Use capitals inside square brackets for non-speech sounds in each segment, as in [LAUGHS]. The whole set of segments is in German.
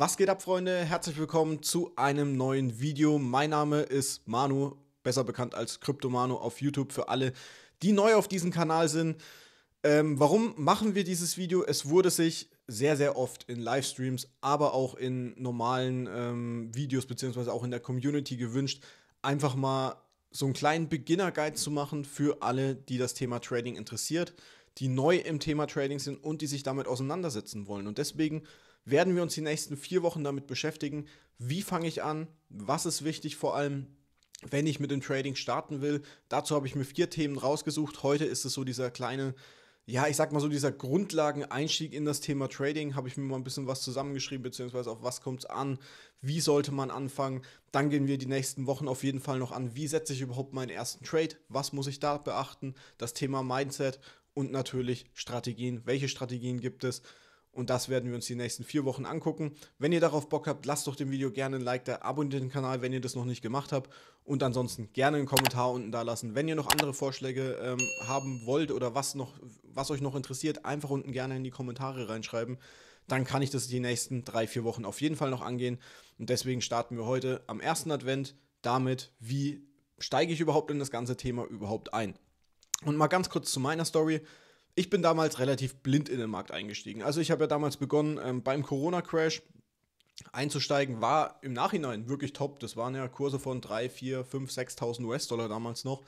Was geht ab, Freunde? Herzlich willkommen zu einem neuen Video. Mein Name ist Manu, besser bekannt als Kryptomanu auf YouTube für alle, die neu auf diesem Kanal sind. Ähm, warum machen wir dieses Video? Es wurde sich sehr, sehr oft in Livestreams, aber auch in normalen ähm, Videos beziehungsweise auch in der Community gewünscht, einfach mal so einen kleinen Beginner-Guide zu machen für alle, die das Thema Trading interessiert, die neu im Thema Trading sind und die sich damit auseinandersetzen wollen. Und deswegen werden wir uns die nächsten vier Wochen damit beschäftigen, wie fange ich an, was ist wichtig vor allem, wenn ich mit dem Trading starten will. Dazu habe ich mir vier Themen rausgesucht. Heute ist es so dieser kleine, ja, ich sag mal so dieser Grundlageneinstieg in das Thema Trading. Habe ich mir mal ein bisschen was zusammengeschrieben, beziehungsweise auf was kommt es an, wie sollte man anfangen. Dann gehen wir die nächsten Wochen auf jeden Fall noch an, wie setze ich überhaupt meinen ersten Trade, was muss ich da beachten, das Thema Mindset und natürlich Strategien. Welche Strategien gibt es? Und das werden wir uns die nächsten vier Wochen angucken. Wenn ihr darauf Bock habt, lasst doch dem Video gerne ein Like da, abonniert den Kanal, wenn ihr das noch nicht gemacht habt. Und ansonsten gerne einen Kommentar unten da lassen. Wenn ihr noch andere Vorschläge ähm, haben wollt oder was, noch, was euch noch interessiert, einfach unten gerne in die Kommentare reinschreiben. Dann kann ich das die nächsten drei, vier Wochen auf jeden Fall noch angehen. Und deswegen starten wir heute am ersten Advent damit, wie steige ich überhaupt in das ganze Thema überhaupt ein. Und mal ganz kurz zu meiner Story ich bin damals relativ blind in den Markt eingestiegen. Also ich habe ja damals begonnen ähm, beim Corona-Crash einzusteigen, war im Nachhinein wirklich top. Das waren ja Kurse von 3, 4, 5, 6.000 US-Dollar damals noch.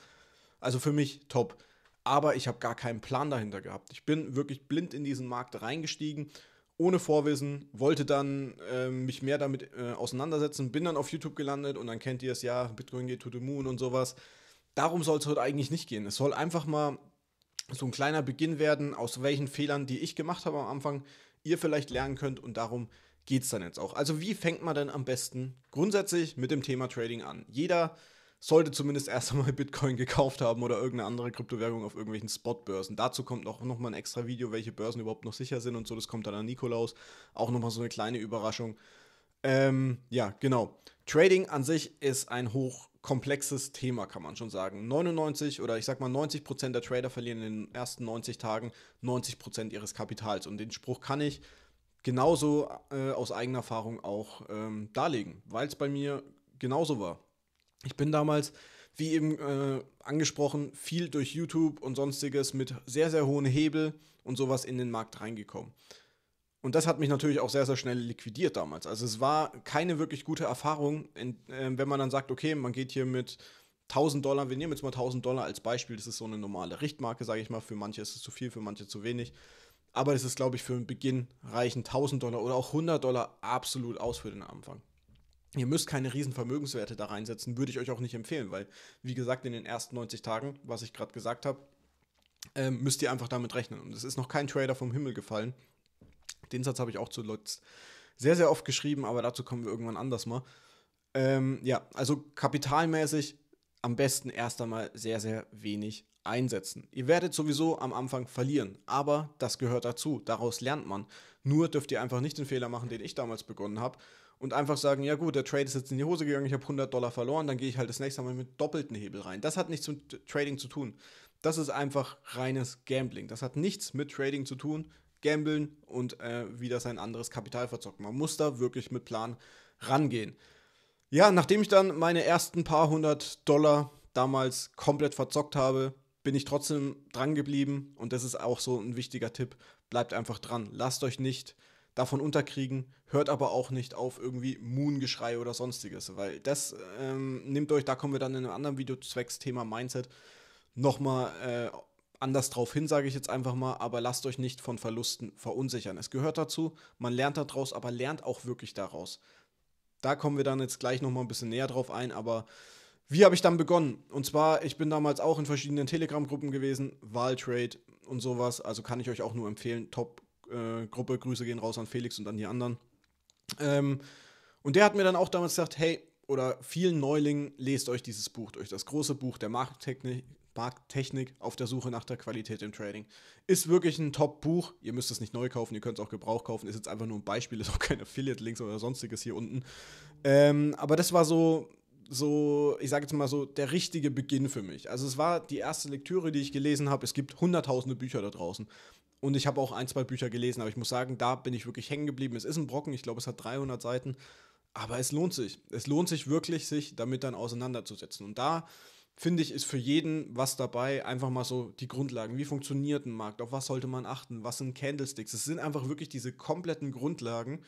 Also für mich top. Aber ich habe gar keinen Plan dahinter gehabt. Ich bin wirklich blind in diesen Markt reingestiegen, ohne Vorwissen, wollte dann äh, mich mehr damit äh, auseinandersetzen, bin dann auf YouTube gelandet und dann kennt ihr es ja, Bitcoin geht to the moon und sowas. Darum soll es heute eigentlich nicht gehen. Es soll einfach mal so ein kleiner Beginn werden, aus welchen Fehlern, die ich gemacht habe am Anfang, ihr vielleicht lernen könnt und darum geht es dann jetzt auch. Also wie fängt man denn am besten grundsätzlich mit dem Thema Trading an? Jeder sollte zumindest erst [LAUGHS] einmal Bitcoin gekauft haben oder irgendeine andere Kryptowährung auf irgendwelchen Spotbörsen. Dazu kommt auch nochmal ein extra Video, welche Börsen überhaupt noch sicher sind und so. Das kommt dann an Nikolaus. Auch nochmal so eine kleine Überraschung. Ähm, ja, genau. Trading an sich ist ein hochkomplexes Thema, kann man schon sagen. 99 oder ich sag mal 90 Prozent der Trader verlieren in den ersten 90 Tagen 90 Prozent ihres Kapitals. Und den Spruch kann ich genauso äh, aus eigener Erfahrung auch ähm, darlegen, weil es bei mir genauso war. Ich bin damals, wie eben äh, angesprochen, viel durch YouTube und sonstiges mit sehr, sehr hohen Hebel und sowas in den Markt reingekommen. Und das hat mich natürlich auch sehr, sehr schnell liquidiert damals. Also es war keine wirklich gute Erfahrung, ähm, wenn man dann sagt, okay, man geht hier mit 1000 Dollar, wir nehmen jetzt mal 1000 Dollar als Beispiel, das ist so eine normale Richtmarke, sage ich mal, für manche ist es zu viel, für manche zu wenig. Aber das ist, glaube ich, für den Beginn reichen 1000 Dollar oder auch 100 Dollar absolut aus für den Anfang. Ihr müsst keine riesen Vermögenswerte da reinsetzen, würde ich euch auch nicht empfehlen, weil, wie gesagt, in den ersten 90 Tagen, was ich gerade gesagt habe, ähm, müsst ihr einfach damit rechnen. Und es ist noch kein Trader vom Himmel gefallen. Den Satz habe ich auch zuletzt sehr, sehr oft geschrieben, aber dazu kommen wir irgendwann anders mal. Ähm, ja, also kapitalmäßig am besten erst einmal sehr, sehr wenig einsetzen. Ihr werdet sowieso am Anfang verlieren, aber das gehört dazu. Daraus lernt man. Nur dürft ihr einfach nicht den Fehler machen, den ich damals begonnen habe und einfach sagen, ja gut, der Trade ist jetzt in die Hose gegangen, ich habe 100 Dollar verloren, dann gehe ich halt das nächste Mal mit doppelten Hebel rein. Das hat nichts mit Trading zu tun. Das ist einfach reines Gambling. Das hat nichts mit Trading zu tun gambeln und äh, wieder sein anderes Kapital verzocken. Man muss da wirklich mit Plan rangehen. Ja, nachdem ich dann meine ersten paar hundert Dollar damals komplett verzockt habe, bin ich trotzdem dran geblieben und das ist auch so ein wichtiger Tipp. Bleibt einfach dran. Lasst euch nicht davon unterkriegen, hört aber auch nicht auf irgendwie Moon-Geschrei oder sonstiges, weil das ähm, nimmt euch, da kommen wir dann in einem anderen Video zwecks Thema Mindset nochmal äh, anders drauf hin, sage ich jetzt einfach mal, aber lasst euch nicht von Verlusten verunsichern. Es gehört dazu, man lernt daraus, aber lernt auch wirklich daraus. Da kommen wir dann jetzt gleich nochmal ein bisschen näher drauf ein, aber wie habe ich dann begonnen? Und zwar, ich bin damals auch in verschiedenen Telegram-Gruppen gewesen, Wahltrade und sowas, also kann ich euch auch nur empfehlen, Top-Gruppe, äh, Grüße gehen raus an Felix und an die anderen. Ähm, und der hat mir dann auch damals gesagt, hey, oder vielen Neulingen, lest euch dieses Buch durch, das große Buch der Markttechnik, Markttechnik auf der Suche nach der Qualität im Trading. Ist wirklich ein Top-Buch. Ihr müsst es nicht neu kaufen, ihr könnt es auch Gebrauch kaufen. Ist jetzt einfach nur ein Beispiel, ist auch kein Affiliate-Links oder sonstiges hier unten. Ähm, aber das war so, so, ich sage jetzt mal so, der richtige Beginn für mich. Also es war die erste Lektüre, die ich gelesen habe. Es gibt hunderttausende Bücher da draußen. Und ich habe auch ein, zwei Bücher gelesen, aber ich muss sagen, da bin ich wirklich hängen geblieben. Es ist ein Brocken, ich glaube, es hat 300 Seiten. Aber es lohnt sich. Es lohnt sich wirklich, sich damit dann auseinanderzusetzen. Und da finde ich, ist für jeden was dabei. Einfach mal so die Grundlagen. Wie funktioniert ein Markt? Auf was sollte man achten? Was sind Candlesticks? Es sind einfach wirklich diese kompletten Grundlagen,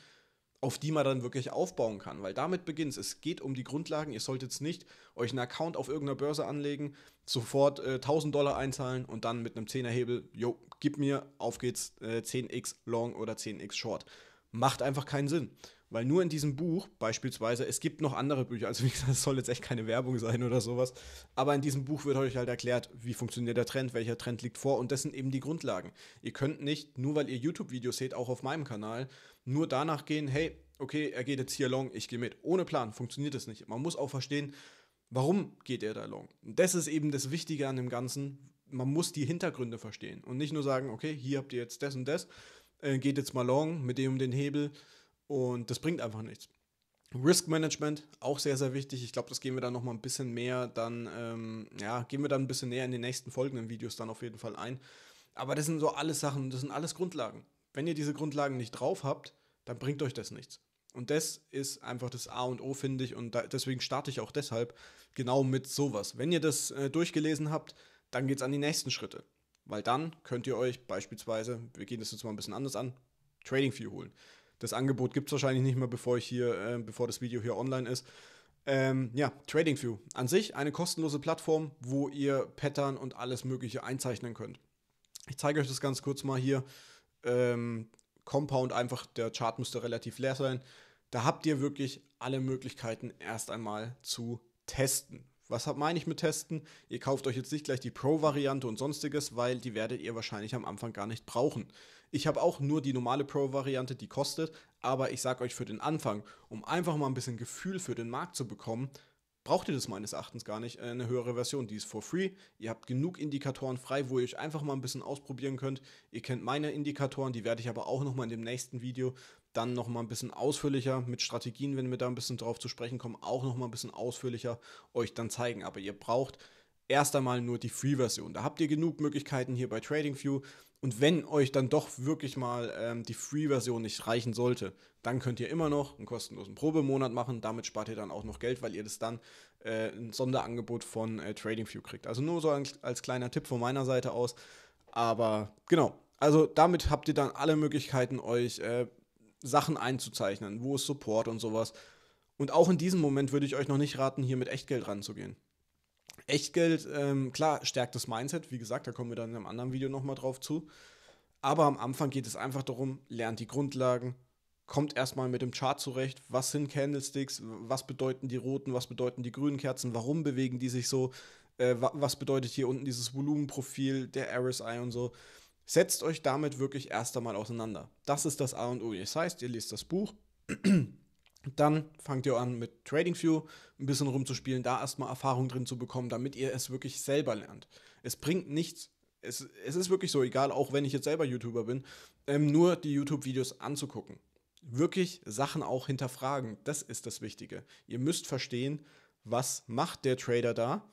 auf die man dann wirklich aufbauen kann. Weil damit beginnt es. Es geht um die Grundlagen. Ihr solltet jetzt nicht euch einen Account auf irgendeiner Börse anlegen, sofort äh, 1000 Dollar einzahlen und dann mit einem 10er Hebel, jo, gib mir, auf geht's, äh, 10x long oder 10x short. Macht einfach keinen Sinn. Weil nur in diesem Buch, beispielsweise, es gibt noch andere Bücher, also wie gesagt, es soll jetzt echt keine Werbung sein oder sowas, aber in diesem Buch wird euch halt erklärt, wie funktioniert der Trend, welcher Trend liegt vor und das sind eben die Grundlagen. Ihr könnt nicht, nur weil ihr YouTube-Videos seht, auch auf meinem Kanal, nur danach gehen, hey, okay, er geht jetzt hier long, ich gehe mit. Ohne Plan funktioniert das nicht. Man muss auch verstehen, warum geht er da long. Das ist eben das Wichtige an dem Ganzen. Man muss die Hintergründe verstehen und nicht nur sagen, okay, hier habt ihr jetzt das und das, äh, geht jetzt mal long mit dem um den Hebel und das bringt einfach nichts. Risk Management, auch sehr, sehr wichtig. Ich glaube, das gehen wir dann nochmal ein bisschen mehr, dann, ähm, ja, gehen wir dann ein bisschen näher in den nächsten folgenden Videos dann auf jeden Fall ein. Aber das sind so alles Sachen, das sind alles Grundlagen. Wenn ihr diese Grundlagen nicht drauf habt, dann bringt euch das nichts. Und das ist einfach das A und O, finde ich. Und da, deswegen starte ich auch deshalb genau mit sowas. Wenn ihr das äh, durchgelesen habt, dann geht es an die nächsten Schritte. Weil dann könnt ihr euch beispielsweise, wir gehen das jetzt mal ein bisschen anders an, Trading View holen. Das Angebot gibt es wahrscheinlich nicht mehr, bevor ich hier, äh, bevor das Video hier online ist. Ähm, ja, TradingView. An sich eine kostenlose Plattform, wo ihr Pattern und alles Mögliche einzeichnen könnt. Ich zeige euch das ganz kurz mal hier. Ähm, Compound einfach, der Chart müsste relativ leer sein. Da habt ihr wirklich alle Möglichkeiten erst einmal zu testen. Was meine ich mit testen? Ihr kauft euch jetzt nicht gleich die Pro-Variante und sonstiges, weil die werdet ihr wahrscheinlich am Anfang gar nicht brauchen. Ich habe auch nur die normale Pro-Variante, die kostet, aber ich sage euch für den Anfang, um einfach mal ein bisschen Gefühl für den Markt zu bekommen, braucht ihr das meines Erachtens gar nicht, äh, eine höhere Version. Die ist for free. Ihr habt genug Indikatoren frei, wo ihr euch einfach mal ein bisschen ausprobieren könnt. Ihr kennt meine Indikatoren, die werde ich aber auch nochmal in dem nächsten Video dann nochmal ein bisschen ausführlicher mit Strategien, wenn wir da ein bisschen drauf zu sprechen kommen, auch nochmal ein bisschen ausführlicher euch dann zeigen. Aber ihr braucht erst einmal nur die Free-Version. Da habt ihr genug Möglichkeiten hier bei TradingView. Und wenn euch dann doch wirklich mal ähm, die Free-Version nicht reichen sollte, dann könnt ihr immer noch einen kostenlosen Probemonat machen. Damit spart ihr dann auch noch Geld, weil ihr das dann äh, ein Sonderangebot von äh, TradingView kriegt. Also nur so als, als kleiner Tipp von meiner Seite aus. Aber genau, also damit habt ihr dann alle Möglichkeiten, euch äh, Sachen einzuzeichnen. Wo ist Support und sowas. Und auch in diesem Moment würde ich euch noch nicht raten, hier mit Echtgeld ranzugehen. Echtgeld, ähm, klar, stärkt das Mindset. Wie gesagt, da kommen wir dann in einem anderen Video nochmal drauf zu. Aber am Anfang geht es einfach darum, lernt die Grundlagen, kommt erstmal mit dem Chart zurecht. Was sind Candlesticks? Was bedeuten die roten? Was bedeuten die grünen Kerzen? Warum bewegen die sich so? Äh, was bedeutet hier unten dieses Volumenprofil, der RSI und so? Setzt euch damit wirklich erst einmal auseinander. Das ist das A und O. Das heißt, ihr liest das Buch, [CLEARS THROAT] dann fangt ihr an mit TradingView ein bisschen rumzuspielen, da erstmal Erfahrung drin zu bekommen, damit ihr es wirklich selber lernt. Es bringt nichts, es, es ist wirklich so, egal, auch wenn ich jetzt selber YouTuber bin, ähm, nur die YouTube-Videos anzugucken. Wirklich Sachen auch hinterfragen, das ist das Wichtige. Ihr müsst verstehen, was macht der Trader da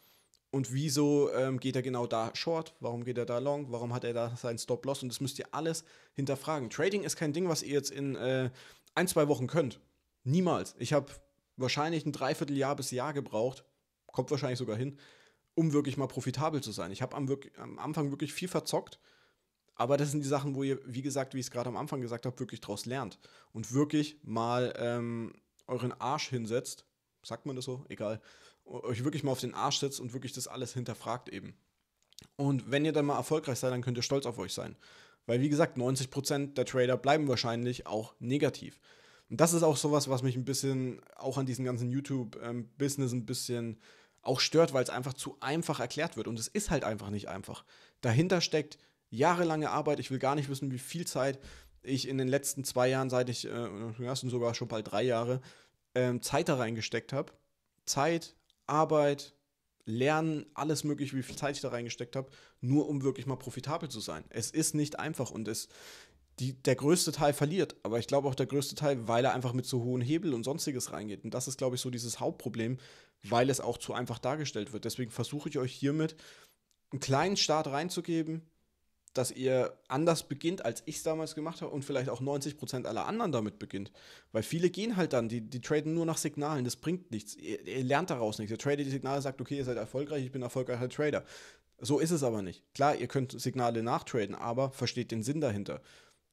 und wieso ähm, geht er genau da short? Warum geht er da long? Warum hat er da seinen Stop-Loss? Und das müsst ihr alles hinterfragen. Trading ist kein Ding, was ihr jetzt in äh, ein, zwei Wochen könnt. Niemals. Ich habe wahrscheinlich ein Dreivierteljahr bis Jahr gebraucht, kommt wahrscheinlich sogar hin, um wirklich mal profitabel zu sein. Ich habe am, am, Anfang wirklich viel verzockt, aber das sind die Sachen, wo ihr, wie gesagt, wie ich es gerade am Anfang gesagt habe, wirklich draus lernt und wirklich mal ähm, euren Arsch hinsetzt, sagt man das so, egal, euch wirklich mal auf den Arsch setzt und wirklich das alles hinterfragt eben. Und wenn ihr dann mal erfolgreich seid, dann könnt ihr stolz auf euch sein. Weil wie gesagt, 90% der Trader bleiben wahrscheinlich auch negativ. Und das ist auch sowas, was mich ein bisschen auch an diesem ganzen YouTube-Business ähm, ein bisschen auch stört, weil es einfach zu einfach erklärt wird. Und es ist halt einfach nicht einfach. Dahinter steckt jahrelange Arbeit. Ich will gar nicht wissen, wie viel Zeit ich in den letzten zwei Jahren, seit ich, äh, sogar schon bald drei Jahre, ähm, Zeit da reingesteckt habe. Zeit, Arbeit, Lernen, alles Mögliche, wie viel Zeit ich da reingesteckt habe, nur um wirklich mal profitabel zu sein. Es ist nicht einfach und es, die, der größte Teil verliert, aber ich glaube auch der größte Teil, weil er einfach mit so hohen Hebel und sonstiges reingeht. Und das ist, glaube ich, so dieses Hauptproblem, weil es auch zu einfach dargestellt wird. Deswegen versuche ich euch hiermit einen kleinen Start reinzugeben, dass ihr anders beginnt, als ich es damals gemacht habe und vielleicht auch 90% aller anderen damit beginnt. Weil viele gehen halt dann, die, die traden nur nach Signalen, das bringt nichts. Ihr, ihr lernt daraus nichts. Ihr tradet die Signale, sagt, okay, ihr seid erfolgreich, ich bin erfolgreicher Trader. So ist es aber nicht. Klar, ihr könnt Signale nachtraden, aber versteht den Sinn dahinter.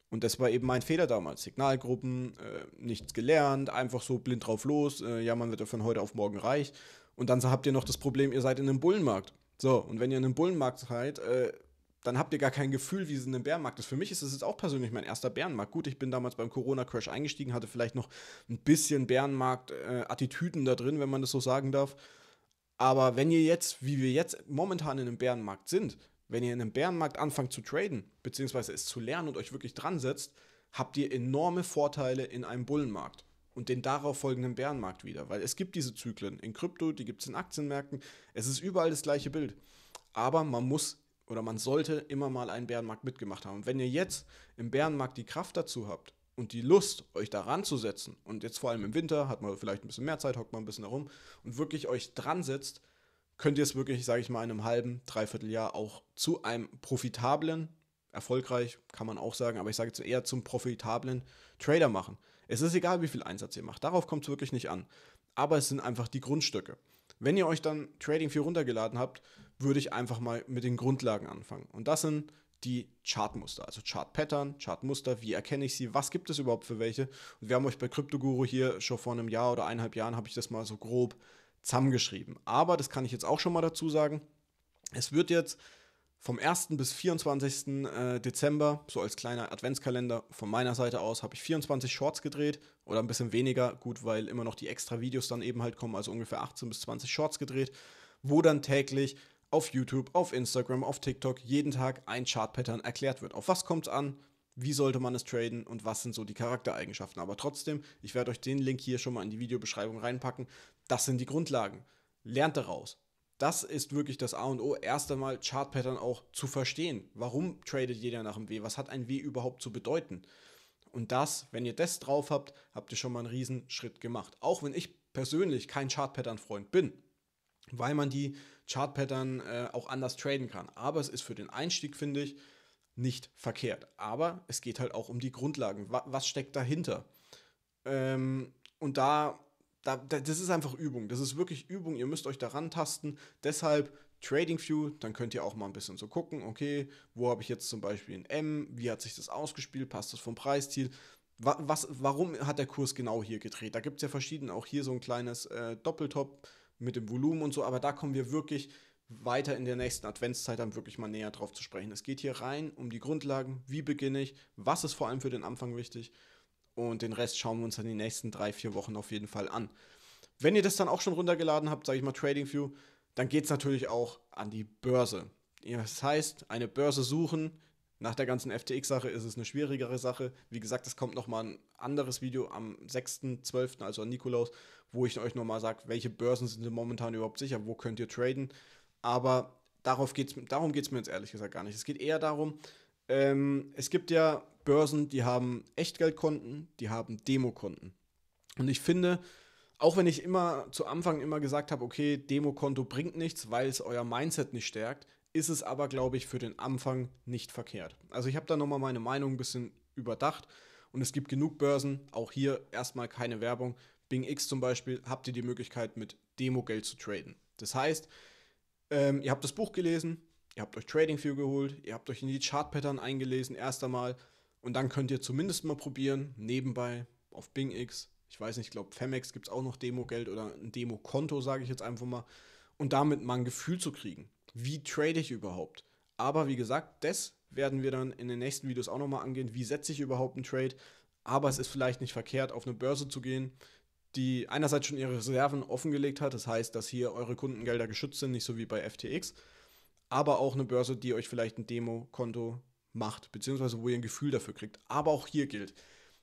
Und das war eben mein Fehler damals. Signalgruppen, äh, nichts gelernt, einfach so blind drauf los, äh, ja, man wird ja von heute auf morgen reich. Und dann habt ihr noch das Problem, ihr seid in einem Bullenmarkt. So, und wenn ihr in einem Bullenmarkt seid, äh, dann habt ihr gar kein Gefühl, wie es in einem Bärenmarkt ist. Für mich ist es jetzt auch persönlich mein erster Bärenmarkt. Gut, ich bin damals beim Corona-Crash eingestiegen, hatte vielleicht noch ein bisschen Bärenmarkt-Attitüden äh, da drin, wenn man das so sagen darf. Aber wenn ihr jetzt, wie wir jetzt momentan in einem Bärenmarkt sind, wenn ihr in einem Bärenmarkt anfangt zu traden, beziehungsweise es zu lernen und euch wirklich dran setzt, habt ihr enorme Vorteile in einem Bullenmarkt und den darauf folgenden Bärenmarkt wieder. Weil es gibt diese Zyklen in Krypto, die gibt es in Aktienmärkten, es ist überall das gleiche Bild. Aber man muss oder man sollte immer mal einen Bärenmarkt mitgemacht haben. wenn ihr jetzt im Bärenmarkt die Kraft dazu habt und die Lust, euch da ranzusetzen und jetzt vor allem im Winter hat man vielleicht ein bisschen mehr Zeit, hockt man ein bisschen herum und wirklich euch dran setzt, könnt ihr es wirklich, sage ich mal, in einem halben, dreiviertel Jahr auch zu einem profitablen, erfolgreich kann man auch sagen, aber ich sage jetzt eher zum profitablen Trader machen. Es ist egal, wie viel Einsatz ihr macht, darauf kommt es wirklich nicht an. Aber es sind einfach die Grundstücke. Wenn ihr euch dann Trading 4 runtergeladen habt würde ich einfach mal mit den Grundlagen anfangen. Und das sind die Chartmuster, also Chartpattern, Chartmuster, wie erkenne ich sie, was gibt es überhaupt für welche. Und wir haben euch bei CryptoGuru hier schon vor einem Jahr oder eineinhalb Jahren, habe ich das mal so grob zusammengeschrieben. Aber das kann ich jetzt auch schon mal dazu sagen, es wird jetzt vom 1. bis 24. Äh, Dezember, so als kleiner Adventskalender von meiner Seite aus, habe ich 24 Shorts gedreht oder ein bisschen weniger, gut, weil immer noch die extra Videos dann eben halt kommen, also ungefähr 18 bis 20 Shorts gedreht, wo dann täglich auf YouTube, auf Instagram, auf TikTok jeden Tag ein Chart-Pattern erklärt wird. Auf was kommt es an? Wie sollte man es traden und was sind so die Charaktereigenschaften? Aber trotzdem, ich werde euch den Link hier schon mal in die Videobeschreibung reinpacken. Das sind die Grundlagen. Lernt daraus. Das ist wirklich das A und O, erst einmal Chart-Pattern auch zu verstehen. Warum tradet jeder nach dem W? Was hat ein W überhaupt zu bedeuten? Und das, wenn ihr das drauf habt, habt ihr schon mal einen Riesenschritt gemacht. Auch wenn ich persönlich kein Chart-Pattern-Freund bin, weil man die Chart-Pattern äh, auch anders traden kann. Aber es ist für den Einstieg, finde ich, nicht verkehrt. Aber es geht halt auch um die Grundlagen. Wa was steckt dahinter? Ähm, und da, da, da, das ist einfach Übung. Das ist wirklich Übung. Ihr müsst euch daran tasten. Deshalb Trading View, dann könnt ihr auch mal ein bisschen so gucken, okay, wo habe ich jetzt zum Beispiel ein M? Wie hat sich das ausgespielt? Passt das vom Preisziel? Was, warum hat der Kurs genau hier gedreht? Da gibt es ja verschiedene, auch hier so ein kleines äh, Doppeltop mit dem Volumen und so, aber da kommen wir wirklich weiter in der nächsten Adventszeit dann wirklich mal näher drauf zu sprechen. Es geht hier rein um die Grundlagen, wie beginne ich, was ist vor allem für den Anfang wichtig und den Rest schauen wir uns dann die nächsten drei, vier Wochen auf jeden Fall an. Wenn ihr das dann auch schon runtergeladen habt, sage ich mal Trading View, dann geht es natürlich auch an die Börse. Das heißt, eine Börse suchen, nach der ganzen FTX-Sache ist es eine schwierigere Sache. Wie gesagt, es kommt nochmal ein anderes Video am 6.12., also an Nikolaus, wo ich euch nochmal sage, welche Börsen sind momentan überhaupt sicher, wo könnt ihr traden. Aber darauf geht's, darum geht es mir jetzt ehrlich gesagt gar nicht. Es geht eher darum, ähm, es gibt ja Börsen, die haben Echtgeldkonten, die haben Demokonten. Und ich finde, auch wenn ich immer zu Anfang immer gesagt habe, okay, Demokonto bringt nichts, weil es euer Mindset nicht stärkt, ist es aber, glaube ich, für den Anfang nicht verkehrt. Also ich habe da nochmal meine Meinung ein bisschen überdacht und es gibt genug Börsen, auch hier erstmal keine Werbung. Bing X zum Beispiel habt ihr die Möglichkeit, mit Demo-Geld zu traden. Das heißt, ähm, ihr habt das Buch gelesen, ihr habt euch Trading View geholt, ihr habt euch in die Chart-Pattern eingelesen, erst einmal. Und dann könnt ihr zumindest mal probieren, nebenbei auf Bing X, ich weiß nicht, ich glaube, Femex gibt es auch noch Demo-Geld oder ein Demo-Konto, sage ich jetzt einfach mal, und damit mal ein Gefühl zu kriegen wie trade ich überhaupt. Aber wie gesagt, das werden wir dann in den nächsten Videos auch nochmal angehen. Wie setze ich überhaupt einen Trade? Aber es ist vielleicht nicht verkehrt, auf eine Börse zu gehen, die einerseits schon ihre Reserven offengelegt hat. Das heißt, dass hier eure Kundengelder geschützt sind, nicht so wie bei FTX. Aber auch eine Börse, die euch vielleicht ein Demo-Konto macht, beziehungsweise wo ihr ein Gefühl dafür kriegt. Aber auch hier gilt,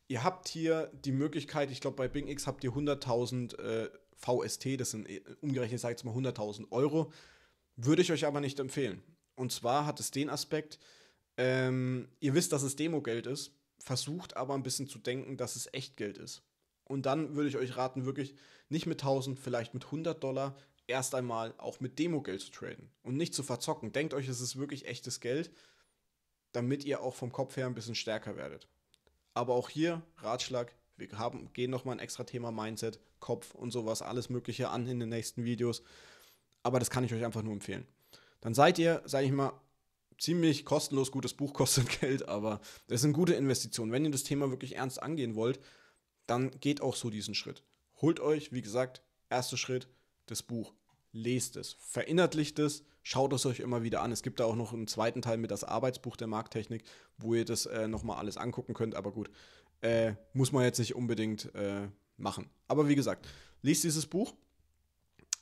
ihr habt hier die Möglichkeit, ich glaube bei BingX habt ihr 100.000 äh, VST, das sind äh, umgerechnet, sage ich jetzt mal 100.000 Euro. Würde ich euch aber nicht empfehlen. Und zwar hat es den Aspekt, ähm, ihr wisst, dass es Demogeld ist, versucht aber ein bisschen zu denken, dass es Echtgeld ist. Und dann würde ich euch raten, wirklich nicht mit 1000, vielleicht mit 100 Dollar erst einmal auch mit Demogeld zu traden und nicht zu verzocken. Denkt euch, es ist wirklich echtes Geld, damit ihr auch vom Kopf her ein bisschen stärker werdet. Aber auch hier Ratschlag, wir haben, gehen nochmal ein extra Thema Mindset, Kopf und sowas, alles Mögliche an in den nächsten Videos aber das kann ich euch einfach nur empfehlen. Dann seid ihr, sage ich mal, ziemlich kostenlos. Gutes Buch [LAUGHS] kostet Geld, aber das sind gute Investitionen. Wenn ihr das Thema wirklich ernst angehen wollt, dann geht auch so diesen Schritt. Holt euch, wie gesagt, erster Schritt, das Buch. Lest es, verinnerlicht es, schaut es euch immer wieder an. Es gibt da auch noch einen zweiten Teil mit das Arbeitsbuch der Markttechnik, wo ihr das äh, nochmal alles angucken könnt. Aber gut, äh, muss man jetzt nicht unbedingt äh, machen. Aber wie gesagt, lest dieses Buch,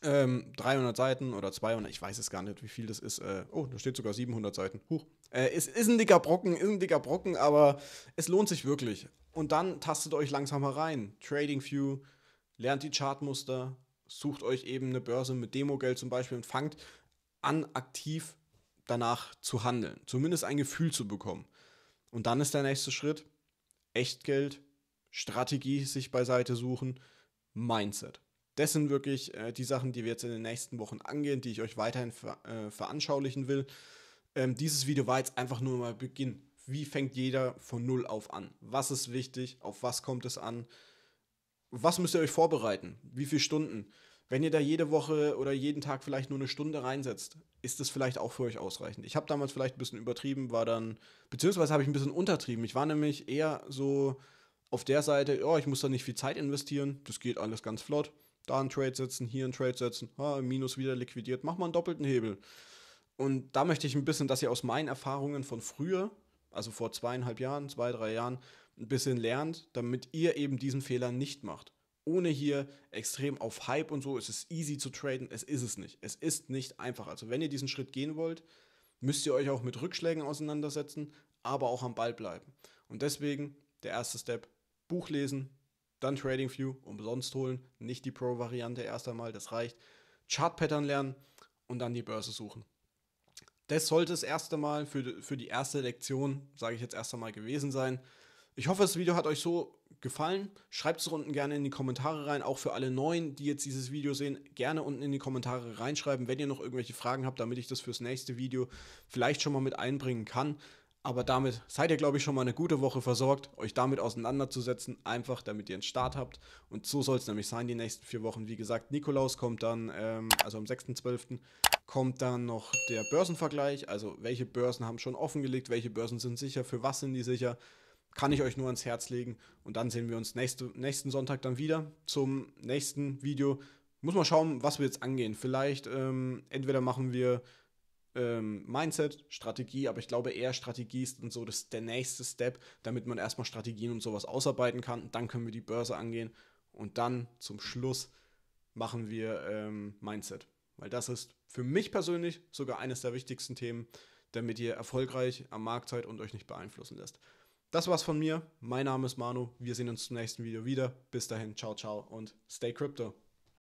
ähm, 300 Seiten oder 200, ich weiß es gar nicht, wie viel das ist. Äh, oh, da steht sogar 700 Seiten. Huch. Äh, es ist ein dicker Brocken, ist ein dicker Brocken, aber es lohnt sich wirklich. Und dann tastet euch langsam herein. Trading View, lernt die Chartmuster, sucht euch eben eine Börse mit Demogeld zum Beispiel und fangt an, aktiv danach zu handeln. Zumindest ein Gefühl zu bekommen. Und dann ist der nächste Schritt: Echtgeld, Strategie sich beiseite suchen, Mindset. Das sind wirklich äh, die Sachen, die wir jetzt in den nächsten Wochen angehen, die ich euch weiterhin ver äh, veranschaulichen will. Ähm, dieses Video war jetzt einfach nur mal Beginn. Wie fängt jeder von Null auf an? Was ist wichtig? Auf was kommt es an? Was müsst ihr euch vorbereiten? Wie viele Stunden? Wenn ihr da jede Woche oder jeden Tag vielleicht nur eine Stunde reinsetzt, ist das vielleicht auch für euch ausreichend. Ich habe damals vielleicht ein bisschen übertrieben, war dann, beziehungsweise habe ich ein bisschen untertrieben. Ich war nämlich eher so auf der Seite, oh, ich muss da nicht viel Zeit investieren, das geht alles ganz flott da einen Trade setzen, hier einen Trade setzen, ha, Minus wieder liquidiert, mach mal einen doppelten Hebel. Und da möchte ich ein bisschen, dass ihr aus meinen Erfahrungen von früher, also vor zweieinhalb Jahren, zwei, drei Jahren, ein bisschen lernt, damit ihr eben diesen Fehler nicht macht. Ohne hier extrem auf Hype und so, es ist easy zu traden, es ist es nicht. Es ist nicht einfach. Also wenn ihr diesen Schritt gehen wollt, müsst ihr euch auch mit Rückschlägen auseinandersetzen, aber auch am Ball bleiben. Und deswegen der erste Step, Buch lesen, dann TradingView umsonst holen, nicht die Pro-Variante erst einmal, das reicht. Chart-Pattern lernen und dann die Börse suchen. Das sollte es erst einmal für, für die erste Lektion, sage ich jetzt erst einmal, gewesen sein. Ich hoffe, das Video hat euch so gefallen. Schreibt es unten gerne in die Kommentare rein, auch für alle Neuen, die jetzt dieses Video sehen, gerne unten in die Kommentare reinschreiben, wenn ihr noch irgendwelche Fragen habt, damit ich das fürs nächste Video vielleicht schon mal mit einbringen kann. Aber damit seid ihr, glaube ich, schon mal eine gute Woche versorgt, euch damit auseinanderzusetzen, einfach damit ihr einen Start habt. Und so soll es nämlich sein, die nächsten vier Wochen. Wie gesagt, Nikolaus kommt dann, ähm, also am 6.12. kommt dann noch der Börsenvergleich. Also welche Börsen haben schon offengelegt, welche Börsen sind sicher, für was sind die sicher. Kann ich euch nur ans Herz legen. Und dann sehen wir uns nächste, nächsten Sonntag dann wieder zum nächsten Video. Muss mal schauen, was wir jetzt angehen. Vielleicht ähm, entweder machen wir ähm, Mindset, Strategie, aber ich glaube eher Strategie ist und so das, der nächste Step, damit man erstmal Strategien und sowas ausarbeiten kann. Dann können wir die Börse angehen und dann zum Schluss machen wir ähm, Mindset. Weil das ist für mich persönlich sogar eines der wichtigsten Themen, damit ihr erfolgreich am Markt seid und euch nicht beeinflussen lässt. Das war's von mir. Mein Name ist Manu. Wir sehen uns zum nächsten Video wieder. Bis dahin, ciao, ciao und stay crypto.